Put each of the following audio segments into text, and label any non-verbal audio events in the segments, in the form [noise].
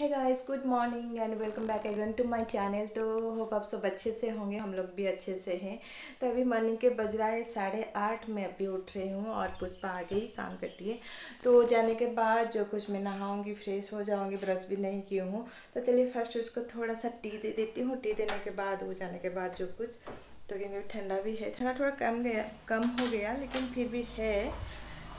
है guys good morning and welcome back again to my channel तो hope आप सब अच्छे से होंगे हम लोग भी अच्छे से हैं तो अभी मॉर्निंग के बज रहा है साढ़े आठ मैं अभी उठ रही हूँ और पुष्पा आ गई काम करती है तो जाने के बाद जो कुछ मैं नहाऊंगी फ्रेश हो जाऊँगी ब्रश भी नहीं की हूँ तो चलिए फर्स्ट उसको थोड़ा सा टी दे देती हूँ टी देने के बाद वो जाने के बाद जो कुछ तो क्योंकि ठंडा भी है ठंडा थोड़ा कम गया कम हो गया लेकिन फिर भी है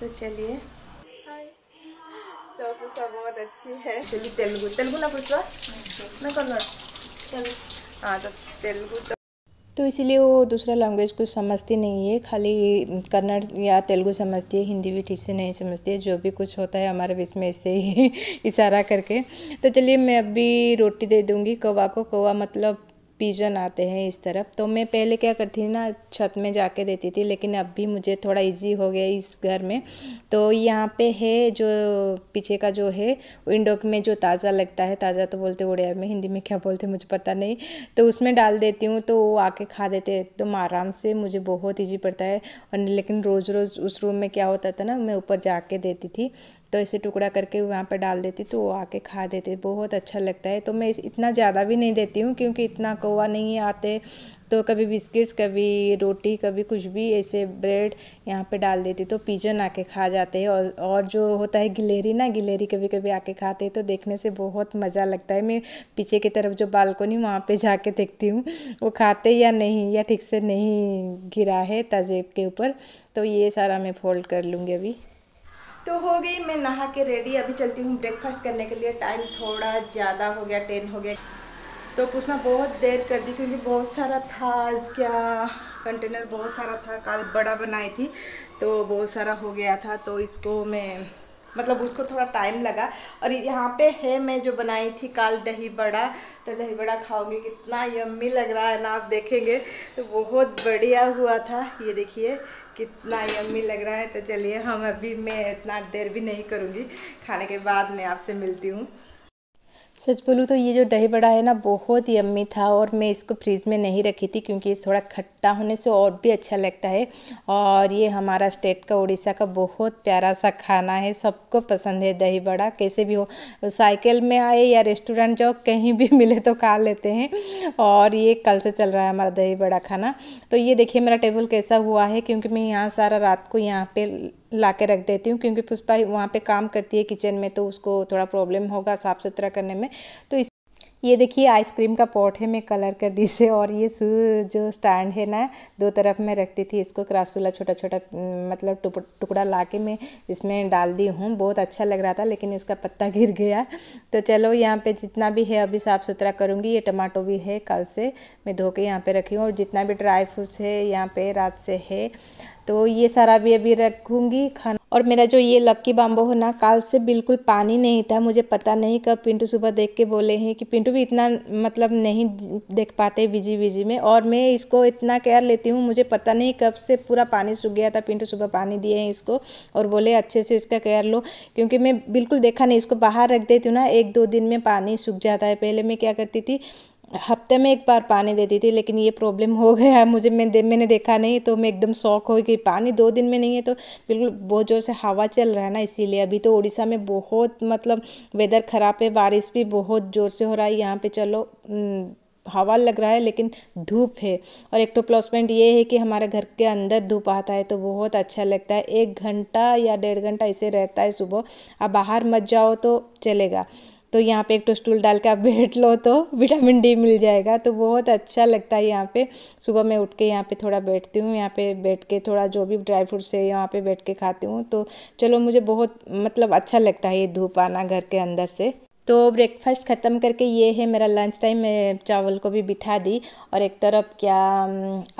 तो चलिए तो, अच्छा। हाँ, तो, तो-, तो इसलिए वो दूसरा लैंग्वेज कुछ समझती नहीं है खाली कन्नड़ या तेलुगु समझती है हिंदी भी ठीक से नहीं समझती है जो भी कुछ होता है हमारे बीच में ऐसे ही [laughs] इशारा करके तो चलिए मैं अभी रोटी दे दूँगी कौवा को कौवा मतलब पिजन आते हैं इस तरफ तो मैं पहले क्या करती थी ना छत में जाके देती थी लेकिन अब भी मुझे थोड़ा इजी हो गया इस घर में तो यहाँ पे है जो पीछे का जो है विंडो में जो ताज़ा लगता है ताज़ा तो बोलते उड़िया में हिंदी में क्या बोलते मुझे पता नहीं तो उसमें डाल देती हूँ तो वो आके खा देते एकदम तो आराम से मुझे बहुत ईजी पड़ता है और लेकिन रोज़ रोज़ उस रूम में क्या होता था ना मैं ऊपर जाके देती थी तो ऐसे टुकड़ा करके वहाँ पर डाल देती तो वो आके खा देते बहुत अच्छा लगता है तो मैं इतना ज़्यादा भी नहीं देती हूँ क्योंकि इतना कौवा नहीं आते तो कभी बिस्किट्स कभी रोटी कभी कुछ भी ऐसे ब्रेड यहाँ पे डाल देती तो पिजन आके खा जाते हैं और और जो होता है गिलेरी ना गिलेरी कभी कभी आके खाते हैं तो देखने से बहुत मज़ा लगता है मैं पीछे की तरफ जो बालकोनी वहाँ पे जाके देखती हूँ वो खाते या नहीं या ठीक से नहीं गिरा है तजेब के ऊपर तो ये सारा मैं फोल्ड कर लूँगी अभी तो हो गई मैं नहा के रेडी अभी चलती हूँ ब्रेकफास्ट करने के लिए टाइम थोड़ा ज़्यादा हो गया टेन हो गया तो पूछना बहुत देर कर दी क्योंकि बहुत सारा था आज क्या कंटेनर बहुत सारा था कल बड़ा बनाई थी तो बहुत सारा हो गया था तो इसको मैं मतलब उसको थोड़ा टाइम लगा और यहाँ पे है मैं जो बनाई थी काल दही बड़ा तो दही बड़ा खाओगे कितना यम्मी लग रहा है ना आप देखेंगे तो बहुत बढ़िया हुआ था ये देखिए कितना यम्मी लग रहा है तो चलिए हम अभी मैं इतना देर भी नहीं करूँगी खाने के बाद मैं आपसे मिलती हूँ सच बोलूँ तो ये जो दही बड़ा है ना बहुत ही अम्मी था और मैं इसको फ्रिज में नहीं रखी थी क्योंकि ये थोड़ा खट्टा होने से और भी अच्छा लगता है और ये हमारा स्टेट का उड़ीसा का बहुत प्यारा सा खाना है सबको पसंद है दही बड़ा कैसे भी हो साइकिल में आए या रेस्टोरेंट जाओ कहीं भी [laughs] मिले तो खा लेते हैं और ये कल से चल रहा है हमारा दही बड़ा खाना तो ये देखिए मेरा टेबल कैसा हुआ है क्योंकि मैं यहाँ सारा रात को यहाँ पर ला के रख देती हूँ क्योंकि पुष्पा वहाँ पे काम करती है किचन में तो उसको थोड़ा प्रॉब्लम होगा साफ़ सुथरा करने में तो इस ये देखिए आइसक्रीम का पॉट है मैं कलर कर दी से और ये जो स्टैंड है ना दो तरफ मैं रखती थी इसको क्रासूला छोटा छोटा मतलब टुकड़ा ला के मैं इसमें डाल दी हूँ बहुत अच्छा लग रहा था लेकिन इसका पत्ता [laughs] गिर गया तो चलो यहाँ पे जितना भी है अभी साफ़ सुथरा करूँगी ये टमाटो भी है कल से मैं धो के यहाँ पर रखी हूँ और जितना भी ड्राई फ्रूट्स है यहाँ पर रात से है तो ये सारा भी अभी रखूँगी खाना और मेरा जो ये लक्की बाम्बो हो ना काल से बिल्कुल पानी नहीं था मुझे पता नहीं कब पिंटू सुबह देख के बोले हैं कि पिंटू भी इतना मतलब नहीं देख पाते बिजी बिजी में और मैं इसको इतना केयर लेती हूँ मुझे पता नहीं कब से पूरा पानी सूख गया था पिंटू सुबह पानी दिए हैं इसको और बोले अच्छे से इसका केयर लो क्योंकि मैं बिल्कुल देखा नहीं इसको बाहर रख देती हूँ ना एक दो दिन में पानी सूख जाता है पहले मैं क्या करती थी हफ्ते में एक बार पानी देती थी लेकिन ये प्रॉब्लम हो गया है मुझे मैं मैंने देखा नहीं तो मैं एकदम शौक हो गई पानी दो दिन में नहीं है तो बिल्कुल बहुत ज़ोर से हवा चल रहा है ना इसीलिए अभी तो उड़ीसा में बहुत मतलब वेदर ख़राब है बारिश भी बहुत ज़ोर से हो रहा है यहाँ पे चलो हवा लग रहा है लेकिन धूप है और एक तो प्लस पॉइंट ये है कि हमारे घर के अंदर धूप आता है तो बहुत अच्छा लगता है एक घंटा या डेढ़ घंटा ऐसे रहता है सुबह अब बाहर मत जाओ तो चलेगा तो यहाँ पे एक तो स्टूल डाल के आप बैठ लो तो विटामिन डी मिल जाएगा तो बहुत अच्छा लगता है यहाँ पे सुबह मैं उठ के यहाँ पे थोड़ा बैठती हूँ यहाँ पे बैठ के थोड़ा जो भी ड्राई फ्रूट्स है यहाँ पे बैठ के खाती हूँ तो चलो मुझे बहुत मतलब अच्छा लगता है ये धूप आना घर के अंदर से तो ब्रेकफास्ट ख़त्म करके ये है मेरा लंच टाइम मैं चावल को भी बिठा दी और एक तरफ क्या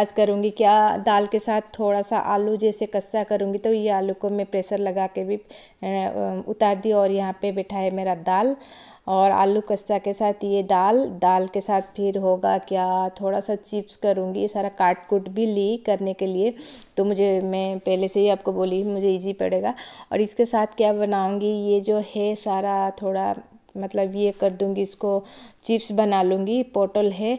आज करूँगी क्या दाल के साथ थोड़ा सा आलू जैसे कस्सा करूँगी तो ये आलू को मैं प्रेशर लगा के भी उतार दी और यहाँ पे बैठा है मेरा दाल और आलू कस्सा के साथ ये दाल दाल के साथ फिर होगा क्या थोड़ा सा चिप्स करूँगी ये सारा काट कुट भी ली करने के लिए तो मुझे मैं पहले से ही आपको बोली मुझे इजी पड़ेगा और इसके साथ क्या बनाऊँगी ये जो है सारा थोड़ा मतलब ये कर दूँगी इसको चिप्स बना लूँगी पोटल है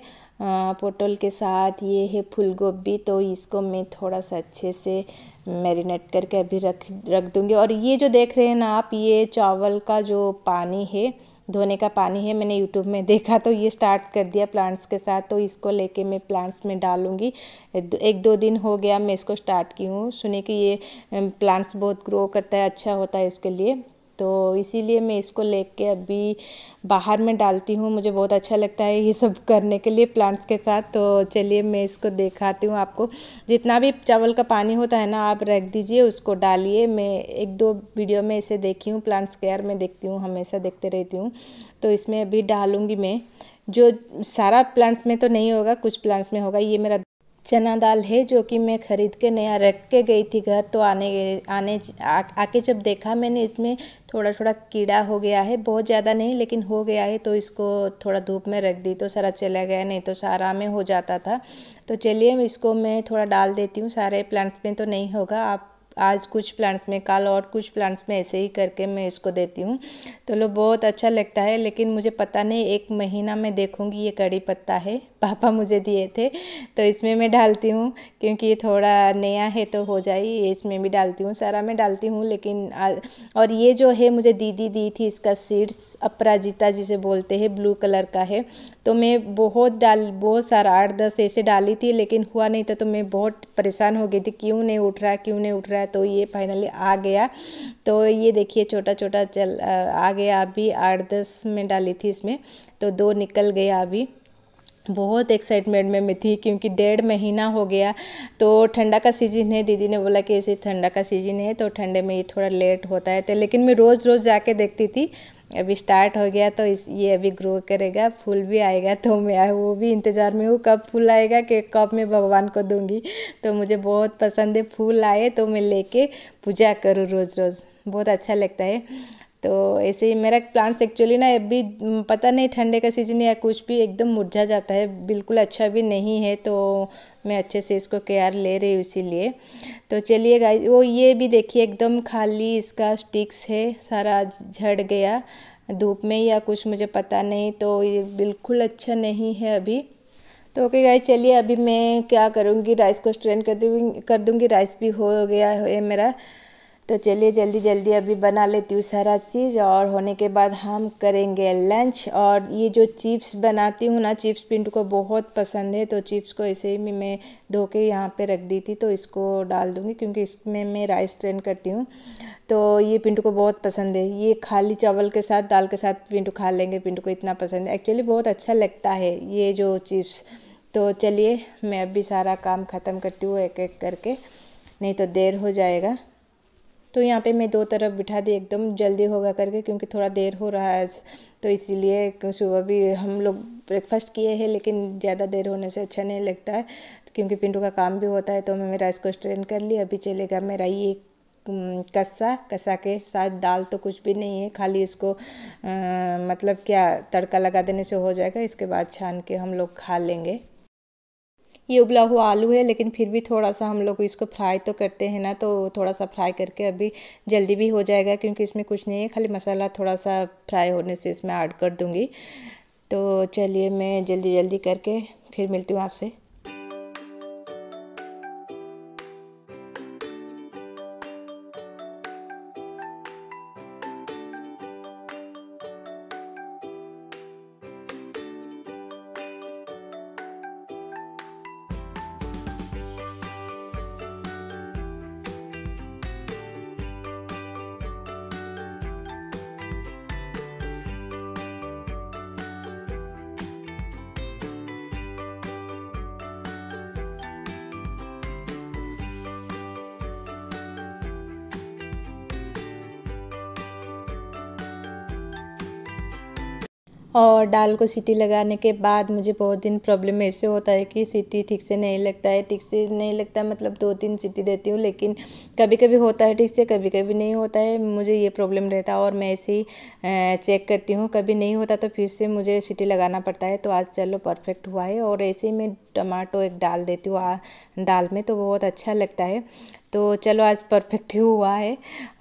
पोटल के साथ ये है फूल गोभी तो इसको मैं थोड़ा सा अच्छे से मैरिनेट करके अभी रख रख दूँगी और ये जो देख रहे हैं ना आप ये चावल का जो पानी है धोने का पानी है मैंने यूट्यूब में [laughs] देखा तो ये स्टार्ट कर दिया प्लांट्स के साथ तो इसको लेके मैं प्लांट्स में डालूँगी एक दो दिन हो गया मैं इसको स्टार्ट की हूँ सुने कि ये प्लांट्स बहुत ग्रो करता है अच्छा होता है इसके लिए तो इसीलिए मैं इसको लेके अभी बाहर में डालती हूँ मुझे बहुत अच्छा लगता है ये सब करने के लिए प्लांट्स के साथ तो चलिए मैं इसको दिखाती हूँ आपको जितना भी चावल का पानी होता है ना आप रख दीजिए उसको डालिए मैं एक दो वीडियो में इसे देखी हूँ प्लांट्स केयर में देखती हूँ हमेशा देखते रहती हूँ तो इसमें अभी डालूँगी मैं जो सारा प्लांट्स में तो नहीं होगा कुछ प्लांट्स में होगा ये मेरा चना दाल है जो कि मैं ख़रीद के नया रख के गई थी घर तो आने आने आ आके जब देखा मैंने इसमें थोड़ा थोड़ा कीड़ा हो गया है बहुत ज़्यादा नहीं लेकिन हो गया है तो इसको थोड़ा धूप में रख दी तो सारा चला गया नहीं तो सारा में हो जाता था तो चलिए इसको मैं थोड़ा डाल देती हूँ सारे प्लांट्स में तो नहीं होगा आप आज कुछ प्लांट्स में कल और कुछ प्लांट्स में ऐसे ही करके मैं इसको देती हूँ तो लोग बहुत अच्छा लगता है लेकिन मुझे पता नहीं एक महीना में देखूँगी ये कड़ी पत्ता है [laughs] पापा मुझे दिए थे तो इसमें मैं डालती हूँ क्योंकि ये थोड़ा नया है तो हो जाए इसमें भी डालती हूँ सारा मैं डालती हूँ लेकिन आ, और ये जो है मुझे दीदी दी थी इसका सीड्स अपराजिता जिसे बोलते हैं ब्लू कलर का है तो मैं बहुत डाल बहुत सारा आठ दस ऐसे डाली थी लेकिन हुआ नहीं था तो मैं बहुत परेशान हो गई थी क्यों नहीं उठ रहा क्यों नहीं उठ रहा तो ये फाइनली आ गया तो ये देखिए छोटा छोटा चल आ गया अभी आठ दस में डाली थी इसमें तो दो निकल गया अभी बहुत एक्साइटमेंट में मैं थी क्योंकि डेढ़ महीना हो गया तो ठंडा का सीज़न है दीदी ने बोला कि ऐसे ठंडा का सीज़न है तो ठंडे में ये थोड़ा लेट होता है तो लेकिन मैं रोज़ रोज़ जाके देखती थी अभी स्टार्ट हो गया तो इस ये अभी ग्रो करेगा फूल भी आएगा तो मैं वो भी इंतज़ार में हूँ कब फूल आएगा कि कब मैं भगवान को दूँगी तो मुझे बहुत पसंद है फूल आए तो मैं लेके पूजा करूँ रोज़ रोज़ बहुत अच्छा लगता है तो ऐसे ही मेरा प्लांट्स एक्चुअली ना अभी पता नहीं ठंडे का सीज़न या कुछ भी एकदम मुरझा जाता है बिल्कुल अच्छा भी नहीं है तो मैं अच्छे से इसको केयर ले रही हूँ इसीलिए तो चलिए गाइस वो ये भी देखिए एकदम खाली इसका स्टिक्स है सारा झड़ गया धूप में या कुछ मुझे पता नहीं तो ये बिल्कुल अच्छा नहीं है अभी तो ओके गाय चलिए अभी मैं क्या करूँगी राइस को स्ट्रेन कर दूँगी कर दूँगी राइस भी हो गया है मेरा तो चलिए जल्दी जल्दी अभी बना लेती हूँ सारा चीज़ और होने के बाद हम करेंगे लंच और ये जो चिप्स बनाती हूँ ना चिप्स पिंटू को बहुत पसंद है तो चिप्स को ऐसे ही मैं धो के यहाँ पे रख दी थी तो इसको डाल दूँगी क्योंकि इसमें मैं राइस ट्रेन करती हूँ तो ये पिंटू को बहुत पसंद है ये खाली चावल के साथ दाल के साथ पिंटू खा लेंगे पिंटू को इतना पसंद है एक्चुअली बहुत अच्छा लगता है ये जो चिप्स तो चलिए मैं अभी सारा काम ख़त्म करती हूँ एक एक करके नहीं तो देर हो जाएगा तो यहाँ पे मैं दो तरफ बिठा दी एकदम जल्दी होगा करके क्योंकि थोड़ा देर हो रहा है तो इसीलिए सुबह भी हम लोग ब्रेकफास्ट किए हैं लेकिन ज़्यादा देर होने से अच्छा नहीं लगता है क्योंकि पिंटू का काम भी होता है तो मैं मेरा इसको स्ट्रेन कर ली अभी चलेगा मेरा ये कस्सा कस्सा के साथ दाल तो कुछ भी नहीं है खाली इसको आ, मतलब क्या तड़का लगा देने से हो जाएगा इसके बाद छान के हम लोग खा लेंगे ये उबला हुआ आलू है लेकिन फिर भी थोड़ा सा हम लोग इसको फ्राई तो करते हैं ना तो थोड़ा सा फ्राई करके अभी जल्दी भी हो जाएगा क्योंकि इसमें कुछ नहीं है खाली मसाला थोड़ा सा फ्राई होने से इसमें ऐड कर दूँगी तो चलिए मैं जल्दी जल्दी करके फिर मिलती हूँ आपसे और डाल को सीटी लगाने के बाद मुझे बहुत दिन प्रॉब्लम ऐसे होता है कि सीटी ठीक से नहीं लगता है ठीक से नहीं लगता मतलब दो तीन सीटी देती हूँ लेकिन कभी कभी होता है ठीक से कभी कभी नहीं होता है मुझे ये प्रॉब्लम रहता है और मैं ऐसे ही चेक करती हूँ कभी नहीं होता तो फिर से मुझे सीटी लगाना पड़ता है तो आज चलो परफेक्ट हुआ है और ऐसे ही मैं टमाटो एक डाल देती हूँ दाल में तो बहुत अच्छा लगता है तो चलो आज परफेक्ट ही हुआ है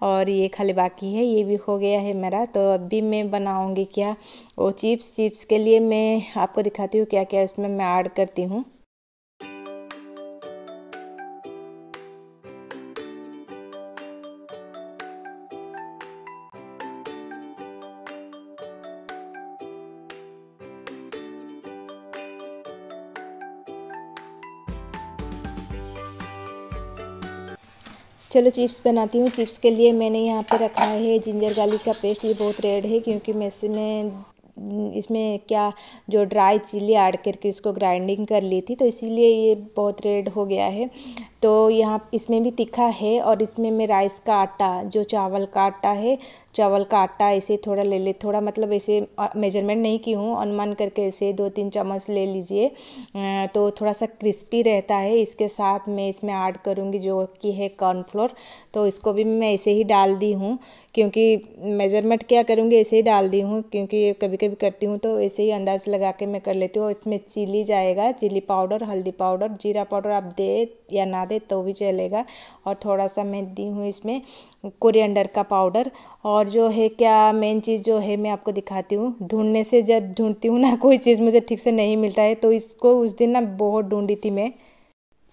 और ये खाली बाकी है ये भी हो गया है मेरा तो अभी मैं बनाऊँगी क्या वो चिप्स चिप्स के लिए मैं आपको दिखाती हूँ क्या क्या उसमें मैं ऐड करती हूँ चलो चिप्स बनाती हूँ चिप्स के लिए मैंने यहाँ पे रखा है जिंजर गार्लिक का पेस्ट ये बहुत रेड है क्योंकि मैं इसमें हम्म, इसमें क्या जो ड्राई चिली ऐड करके इसको ग्राइंडिंग कर ली थी तो इसीलिए ये बहुत रेड हो गया है तो यहाँ इसमें भी तीखा है और इसमें मैं राइस का आटा जो चावल का आटा है चावल का आटा ऐसे थोड़ा ले ले थोड़ा मतलब ऐसे मेजरमेंट नहीं की हूँ अनुमान करके ऐसे दो तीन चम्मच ले लीजिए तो थोड़ा सा क्रिस्पी रहता है इसके साथ मैं इसमें ऐड करूँगी जो कि है कॉर्नफ्लोर तो इसको भी मैं ऐसे ही डाल दी हूँ क्योंकि मेजरमेंट क्या करूँगी ऐसे ही डाल दी हूँ क्योंकि कभी कभी करती हूँ तो ऐसे ही अंदाज लगा के मैं कर लेती हूँ और इसमें चिली जाएगा चिली पाउडर हल्दी पाउडर जीरा पाउडर आप दे या ना दे तो भी चलेगा और थोड़ा सा मैं दी हूँ इसमें कोरिएंडर का पाउडर और जो है क्या मेन चीज़ जो है मैं आपको दिखाती हूँ ढूंढने से जब ढूंढती हूँ ना [laughs] कोई चीज़ मुझे ठीक से नहीं मिलता है तो इसको उस दिन ना बहुत ढूंढी थी मैं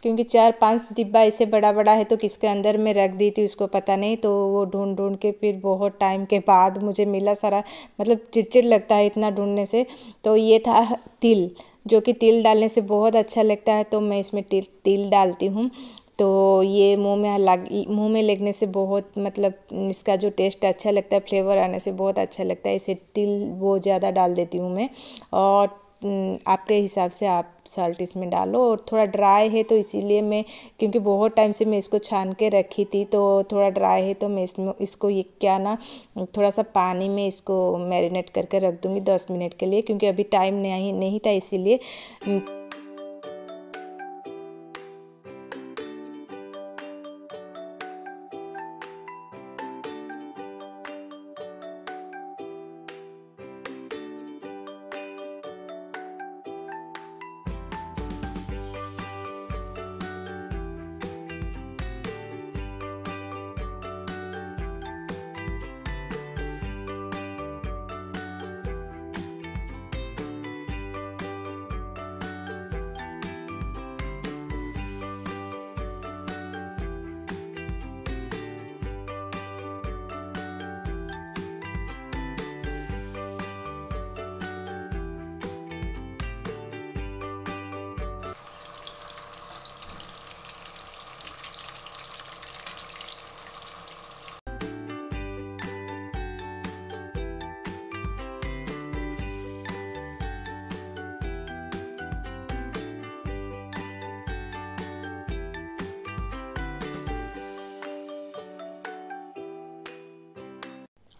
क्योंकि चार पांच डिब्बा इसे बड़ा बड़ा है तो किसके अंदर मैं रख दी थी उसको पता नहीं तो वो ढूंढ ढूंढ के फिर बहुत टाइम के बाद मुझे मिला सारा मतलब चिड़चिड़ लगता है इतना ढूंढने से तो ये था तिल जो कि तिल डालने से बहुत अच्छा लगता है तो मैं इसमें तिल तिल डालती हूँ तो ये मुंह में लग मुंह में लगने से बहुत मतलब इसका जो टेस्ट अच्छा लगता है फ्लेवर आने से बहुत अच्छा लगता है इसे तिल वो ज़्यादा डाल देती हूँ मैं और हम्म, आपके हिसाब से आप साल्ट इसमें डालो और थोड़ा ड्राई है तो इसीलिए मैं क्योंकि बहुत टाइम से मैं इसको छान के रखी थी तो थोड़ा ड्राई है तो मैं इसमें इसको ये क्या ना थोड़ा सा पानी में इसको मैरिनेट करके रख दूँगी दस मिनट के लिए क्योंकि अभी टाइम नहीं नहीं था इसीलिए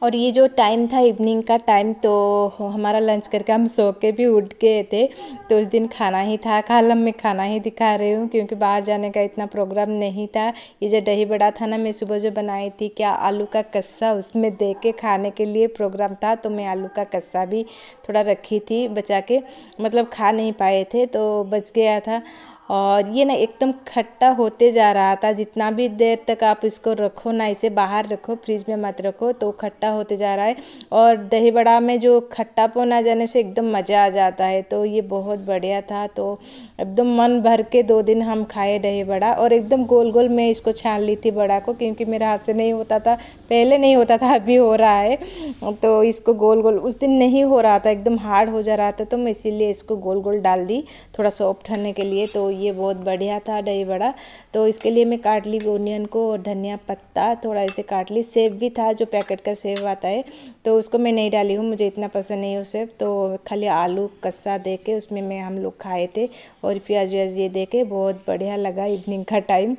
और ये जो टाइम था इवनिंग का टाइम तो हमारा लंच करके हम सो के भी उठ गए थे तो उस दिन खाना ही था कालम मैं खाना ही दिखा रही हूँ क्योंकि बाहर जाने का इतना प्रोग्राम नहीं था ये जो दही बड़ा था ना मैं सुबह जो बनाई थी क्या आलू का कस्सा उसमें दे के खाने के लिए प्रोग्राम था तो मैं आलू का कस्सा भी थोड़ा रखी थी बचा के मतलब खा नहीं पाए थे तो बच गया था और ये ना एकदम खट्टा होते जा रहा था जितना भी देर तक आप इसको रखो ना इसे बाहर रखो फ्रिज में मत रखो तो खट्टा होते जा रहा है और दही बड़ा में जो खट्टा आ जाने से एकदम मज़ा आ जाता है तो ये बहुत बढ़िया था तो एकदम मन भर के दो दिन हम खाए दही बड़ा और एकदम गोल गोल मैं इसको छान ली थी बड़ा को क्योंकि मेरे हाथ से नहीं होता था पहले नहीं होता था अभी हो रहा है तो इसको गोल गोल उस दिन नहीं हो रहा था एकदम हार्ड हो जा रहा था तो मैं इसीलिए इसको गोल गोल डाल दी थोड़ा सॉफ्ट होने के लिए तो ये बहुत बढ़िया था दही बड़ा तो इसके लिए मैं काट ली ओनियन को और धनिया पत्ता थोड़ा इसे काट ली सेब भी था जो पैकेट का सेब आता है तो उसको मैं नहीं डाली हूँ मुझे इतना पसंद नहीं है सेब तो खाली आलू कस्सा दे के उसमें मैं हम लोग खाए थे और प्याज व्याज ये दे के बहुत बढ़िया लगा इवनिंग का टाइम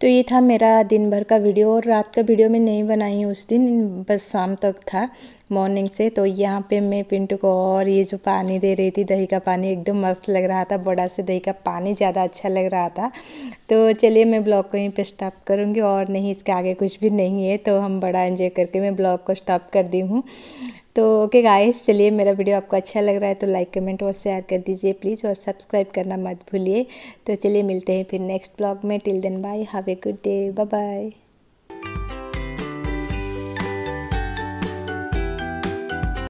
तो ये था मेरा दिन भर का वीडियो और रात का वीडियो मैं नहीं बनाई उस दिन बस शाम तक था मॉर्निंग से तो यहाँ पे मैं पिंटू को और ये जो पानी दे रही थी दही का पानी एकदम मस्त लग रहा था बड़ा से दही का पानी ज़्यादा अच्छा लग रहा था तो चलिए मैं ब्लॉग को यहीं पे स्टॉप करूँगी और नहीं इसके आगे कुछ भी नहीं है तो हम बड़ा इन्जॉय करके मैं ब्लॉग को स्टॉप कर दी हूँ तो ओके गाइस चलिए मेरा वीडियो आपको अच्छा लग रहा है तो लाइक कमेंट और शेयर कर दीजिए प्लीज़ और सब्सक्राइब करना मत भूलिए तो चलिए मिलते हैं फिर नेक्स्ट ब्लॉग में till then bye have a good day bye bye